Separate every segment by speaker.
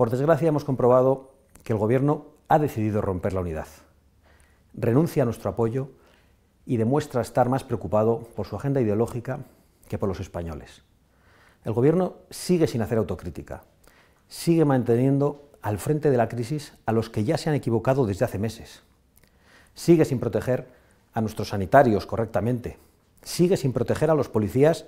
Speaker 1: Por desgracia hemos comprobado que el Gobierno ha decidido romper la unidad. Renuncia a nuestro apoyo y demuestra estar más preocupado por su agenda ideológica que por los españoles. El Gobierno sigue sin hacer autocrítica, sigue manteniendo al frente de la crisis a los que ya se han equivocado desde hace meses, sigue sin proteger a nuestros sanitarios correctamente, sigue sin proteger a los policías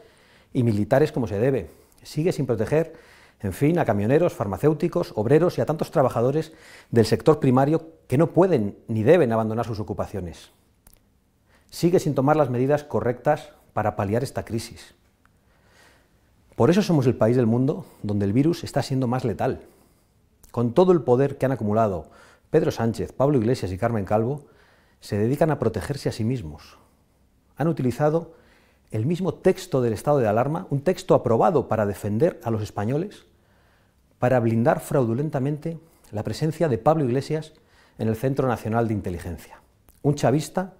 Speaker 1: y militares como se debe, sigue sin proteger en fin, a camioneros, farmacéuticos, obreros y a tantos trabajadores del sector primario que no pueden ni deben abandonar sus ocupaciones. Sigue sin tomar las medidas correctas para paliar esta crisis. Por eso somos el país del mundo donde el virus está siendo más letal. Con todo el poder que han acumulado Pedro Sánchez, Pablo Iglesias y Carmen Calvo, se dedican a protegerse a sí mismos. Han utilizado el mismo texto del estado de alarma, un texto aprobado para defender a los españoles, para blindar fraudulentamente la presencia de Pablo Iglesias en el Centro Nacional de Inteligencia, un chavista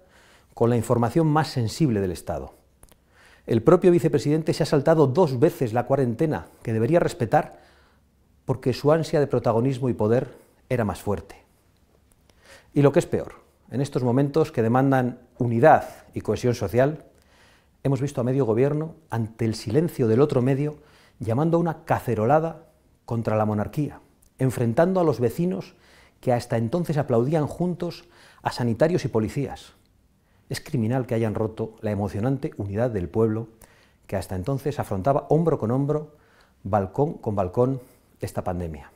Speaker 1: con la información más sensible del Estado. El propio vicepresidente se ha saltado dos veces la cuarentena que debería respetar porque su ansia de protagonismo y poder era más fuerte. Y lo que es peor, en estos momentos que demandan unidad y cohesión social, hemos visto a medio gobierno, ante el silencio del otro medio, llamando a una cacerolada contra la monarquía, enfrentando a los vecinos que hasta entonces aplaudían juntos a sanitarios y policías. Es criminal que hayan roto la emocionante unidad del pueblo que hasta entonces afrontaba hombro con hombro, balcón con balcón, esta pandemia.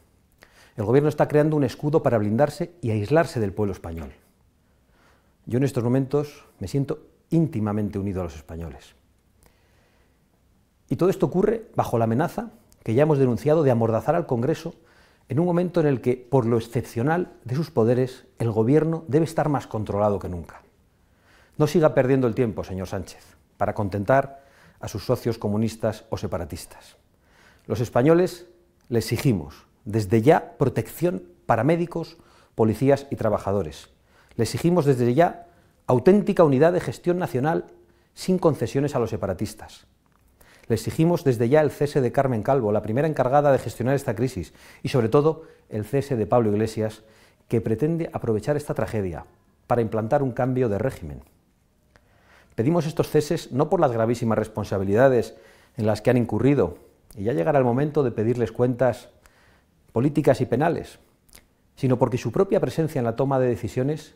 Speaker 1: El gobierno está creando un escudo para blindarse y aislarse del pueblo español. Yo en estos momentos me siento íntimamente unido a los españoles. Y todo esto ocurre bajo la amenaza que ya hemos denunciado de amordazar al Congreso en un momento en el que, por lo excepcional de sus poderes, el Gobierno debe estar más controlado que nunca. No siga perdiendo el tiempo, señor Sánchez, para contentar a sus socios comunistas o separatistas. Los españoles le exigimos desde ya protección para médicos, policías y trabajadores. Le exigimos desde ya auténtica unidad de gestión nacional sin concesiones a los separatistas. Le exigimos desde ya el cese de Carmen Calvo, la primera encargada de gestionar esta crisis, y sobre todo el cese de Pablo Iglesias, que pretende aprovechar esta tragedia para implantar un cambio de régimen. Pedimos estos ceses no por las gravísimas responsabilidades en las que han incurrido, y ya llegará el momento de pedirles cuentas políticas y penales, sino porque su propia presencia en la toma de decisiones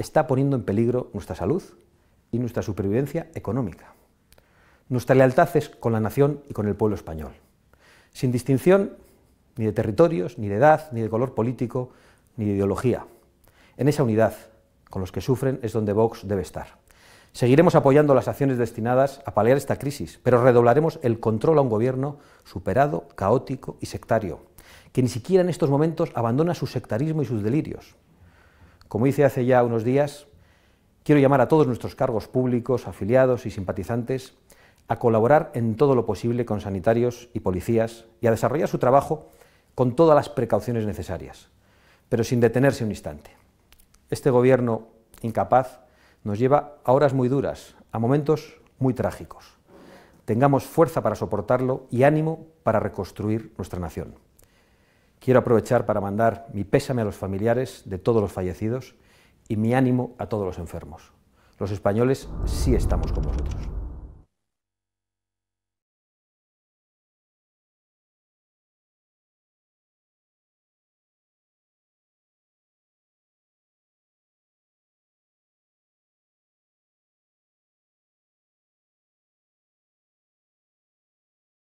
Speaker 1: está poniendo en peligro nuestra salud y nuestra supervivencia económica. Nuestra lealtad es con la nación y con el pueblo español, sin distinción ni de territorios, ni de edad, ni de color político, ni de ideología. En esa unidad con los que sufren es donde Vox debe estar. Seguiremos apoyando las acciones destinadas a paliar esta crisis, pero redoblaremos el control a un gobierno superado, caótico y sectario, que ni siquiera en estos momentos abandona su sectarismo y sus delirios. Como hice hace ya unos días, quiero llamar a todos nuestros cargos públicos, afiliados y simpatizantes a colaborar en todo lo posible con sanitarios y policías y a desarrollar su trabajo con todas las precauciones necesarias, pero sin detenerse un instante. Este gobierno incapaz nos lleva a horas muy duras, a momentos muy trágicos. Tengamos fuerza para soportarlo y ánimo para reconstruir nuestra nación. Quiero aprovechar para mandar mi pésame a los familiares de todos los fallecidos y mi ánimo a todos los enfermos. Los españoles sí estamos con vosotros.